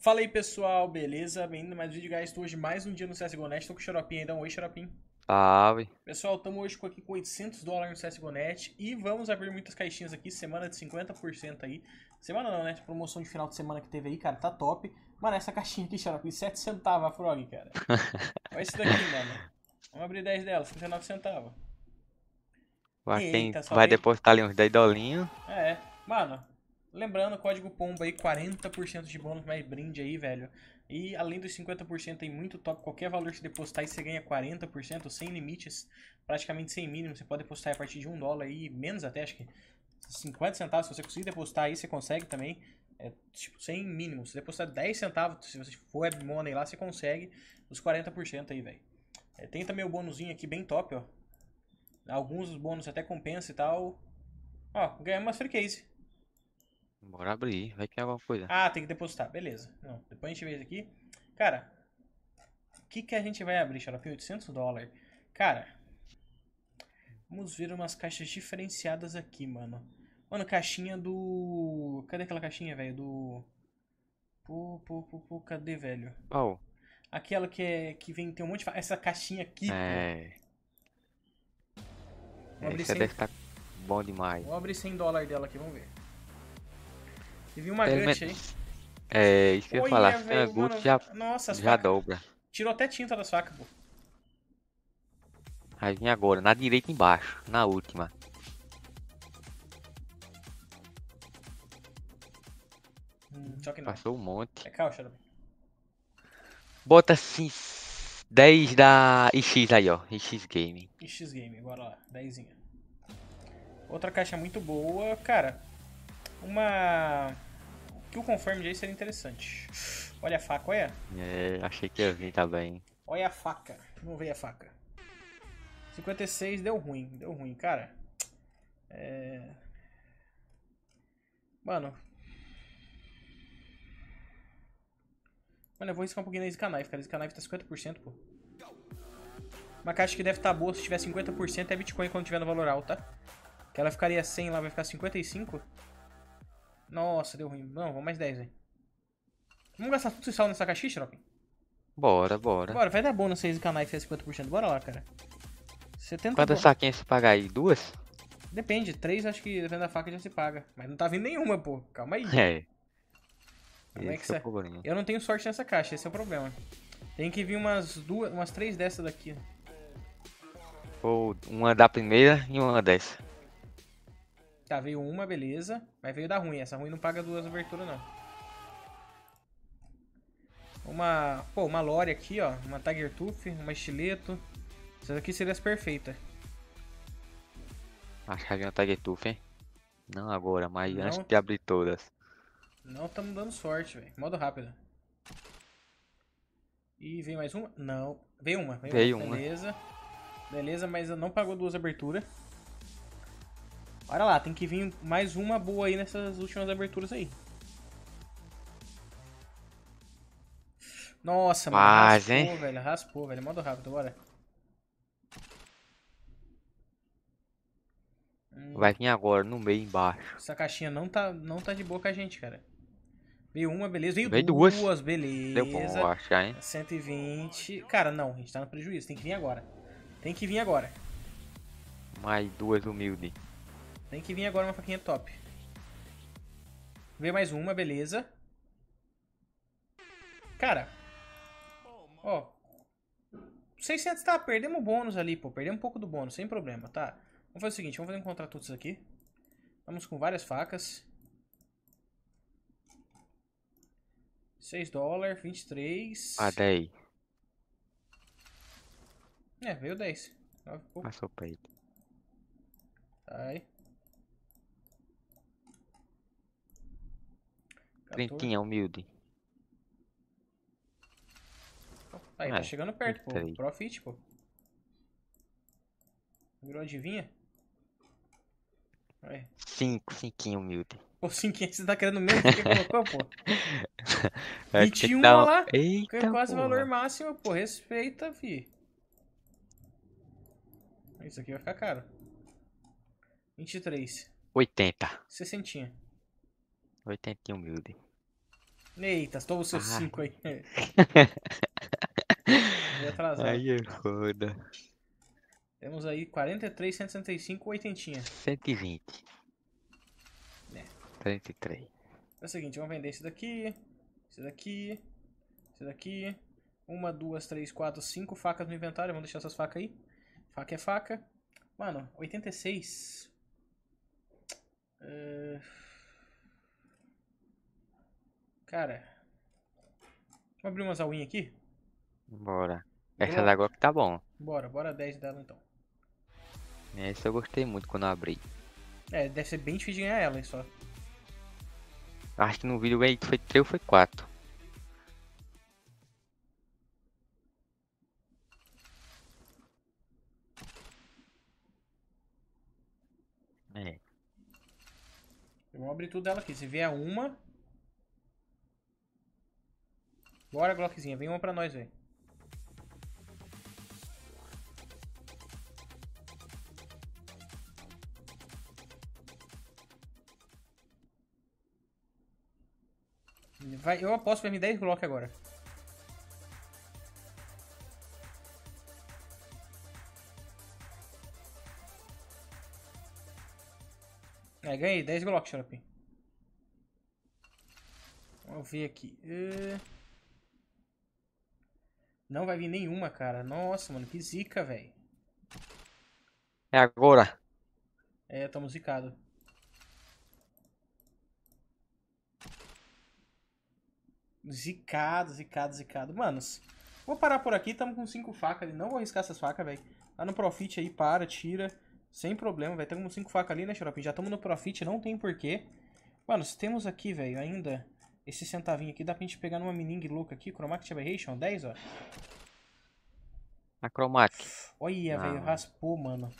Fala aí pessoal, beleza? Bem-vindo mais um vídeo, guys. Estou hoje mais um dia no CSGO.net. Estou com o Xaropinho ainda. Um oi, Xaropinho. Ah, Pessoal, estamos hoje aqui com 800 dólares no CSGO.net e vamos abrir muitas caixinhas aqui. Semana de 50% aí. Semana não, né? Promoção de final de semana que teve aí, cara. Tá top. Mano, essa caixinha aqui, Xaropinho, 7 centavos a Frog, cara. Olha isso daqui, mano. Vamos abrir 10 delas, 59 centavos. Vai, Eita, tem... Vai depositar ali uns 10 dolinhos. É. Mano, Lembrando, código POMBA aí, 40% de bônus mais brinde aí, velho. E além dos 50% tem muito top, qualquer valor que você depositar aí, você ganha 40%, sem limites, praticamente sem mínimo. Você pode depositar a partir de 1 dólar aí, menos até, acho que 50 centavos, se você conseguir depositar aí, você consegue também. É, tipo, sem mínimo. Se você depositar 10 centavos, se você for money lá, você consegue os 40% aí, velho. É, tem também o bônusinho aqui, bem top, ó. Alguns bônus até compensa e tal. Ó, ganhamos umas free case. Bora abrir, vai ter alguma coisa. Ah, tem que depositar, beleza. Não, depois a gente vê isso aqui. Cara, o que, que a gente vai abrir, Xarope? 800 dólares. Cara, vamos ver umas caixas diferenciadas aqui, mano. Mano, caixinha do... Cadê aquela caixinha, velho? Do... Pô, pô, pô, pô, cadê, velho? Oh. Aquela que, é, que vem, tem um monte de... Essa caixinha aqui, É... Vou Essa 100... deve estar tá bom demais. Vamos abrir 100 dólares dela aqui, vamos ver. Teve uma tem Gut aí. É, isso que eu ia falar. Se tem a Gut já, nossa, já dobra. Tirou até tinta da faca, pô. Aí vem agora, na direita embaixo, na última. Hum, só que não. Passou um monte. É caixa também. Né? Bota assim 10 da X aí, ó. X Game. X Game, bora lá. 10. Outra caixa muito boa, cara. Uma que Kill confirmed aí seria interessante. Olha a faca, olha. É, achei que ia vir também. Tá olha a faca. Não veio a faca. 56 deu ruim, deu ruim, cara. É... Mano. Mano, eu vou riscar um pouquinho na Zika Knife, cara. Zika Knife tá 50%, pô. Uma caixa que deve estar tá boa se tiver 50% é Bitcoin quando tiver no valor alto, tá? Que ela ficaria 100 lá, vai ficar 55. Nossa, deu ruim. Não, vamos mais 10, velho. Vamos gastar tudo sal nessa caixinha, Shropen? Bora, bora. Bora, vai dar bom nos 6 canais que é 50%. Bora lá, cara. 70 Quantas saquinhas você pagar aí? Duas? Depende, três acho que dependendo da faca já se paga. Mas não tá vindo nenhuma, pô. Calma aí. É. Como é que é Eu não tenho sorte nessa caixa, esse é o problema. Tem que vir umas duas, umas três dessas daqui. Ou uma da primeira e uma dessa. Tá, veio uma, beleza. Mas veio da ruim. Essa ruim não paga duas aberturas, não. Uma... Pô, uma lore aqui, ó. Uma Tiger Tooth, uma estileto. Essas aqui seriam as perfeitas. Acho que havia uma Tiger Tooth, hein? Não agora, mas não. antes de abrir todas. Não estamos dando sorte, velho. Modo rápido. E veio mais uma? Não. Veio uma. Veio, veio uma. uma. Beleza. Beleza, mas não pagou duas aberturas. Olha lá, tem que vir mais uma boa aí nessas últimas aberturas aí. Nossa, mano, Mas, raspou, hein? velho, raspou, velho. Manda rápido, bora. Hum. Vai vir agora, no meio embaixo. Essa caixinha não tá, não tá de boa com a gente, cara. Veio uma, beleza. Veio, Veio duas. duas, beleza. Deu bom, eu hein? 120. Cara, não, a gente tá no prejuízo. Tem que vir agora. Tem que vir agora. Mais duas humilde. Tem que vir agora uma faquinha top. Veio mais uma, beleza. Cara. Ó. 600, tá, perdemos o bônus ali, pô. Perdemos um pouco do bônus, sem problema, tá? Vamos fazer o seguinte, vamos encontrar todos aqui. Vamos com várias facas. 6 dólares, 23. Ah, 10. É, veio 10. 9 e Passou o peito. Tá aí. Crentinha, humilde. Aí, tá chegando perto, pô. Aí. Profit, pô. Virou adivinha? Vai. Cinco, cinquinho humilde. Pô, cinquinho, você tá querendo mesmo que colocou, pô? 21 é, tá... lá. Eita, que é quase valor máximo, pô. Respeita, fi. Isso aqui vai ficar caro. 23. 80. 60. Oitentinho humilde. Eita, toma os seus ah. cinco aí. aí é foda. Temos aí 43, 165, 80. 120. É. 33. É o seguinte, vamos vender esse daqui, esse daqui, esse daqui. Uma, duas, três, quatro, cinco facas no inventário. Vamos deixar essas facas aí. Faca é faca. Mano, 86. Uh... Cara. Vamos abrir umas alwinhas aqui? Bora. Essa daqui que tá bom. Bora, bora 10 dela então. Essa eu gostei muito quando eu abri. É, deve ser bem difícil de ganhar ela só. Acho que no vídeo aí foi 3 ou foi 4. É. Vamos abrir tudo dela aqui. Se vier uma, Bora, Glockzinha. Vem uma pra nós, velho. Vai, eu aposto que vai me 10 Glock agora. É, ganhei 10 Glock, Xarope. Vamos ver aqui. Uh... Não vai vir nenhuma, cara. Nossa, mano, que zica, velho. É agora. É, tá musicado. Zicado, zicado, zicado. Manos, vou parar por aqui. Tamo com cinco facas ali. Não vou arriscar essas facas, velho. Tá no Profit aí, para, tira. Sem problema, velho. Tamo com cinco facas ali, né, Xaropim? Já tamo no Profit, não tem porquê. Manos, temos aqui, velho, ainda esse centavinho aqui dá pra gente pegar numa mining louca aqui. Chromatic Aberration, 10, ó. A Chromatic. Olha, velho, raspou, mano.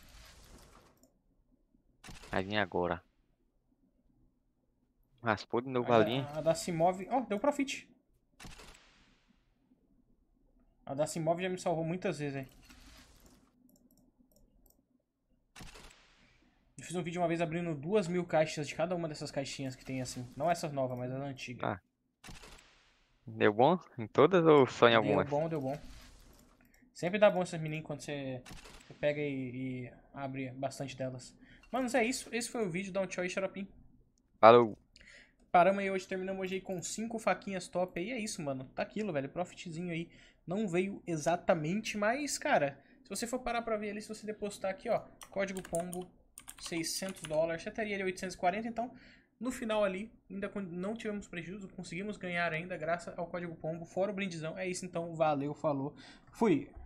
Vai vir agora. Raspou de novo a, a linha. A da Simov... Ó, oh, deu profit. A da Simov já me salvou muitas vezes, velho. fiz um vídeo uma vez abrindo duas mil caixas de cada uma dessas caixinhas que tem assim. Não essas novas, mas as antigas. Ah. Deu bom? Em todas ou só em algumas? Deu bom, deu bom. Sempre dá bom essas meninas quando você, você pega e, e, abre bastante delas. Manos, é isso. Esse foi o vídeo. Dá um tchau aí, xaropim. Falou. Paramos aí hoje, terminamos hoje aí com cinco faquinhas top e É isso, mano. Tá aquilo, velho. Profitzinho aí. Não veio exatamente, mas, cara, se você for parar pra ver ali, se você depositar aqui, ó, código pombo 600 dólares, já teria ali 840, então no final ali ainda não tivemos prejuízo, conseguimos ganhar ainda graças ao código pombo, fora o brindizão. É isso então, valeu, falou, fui!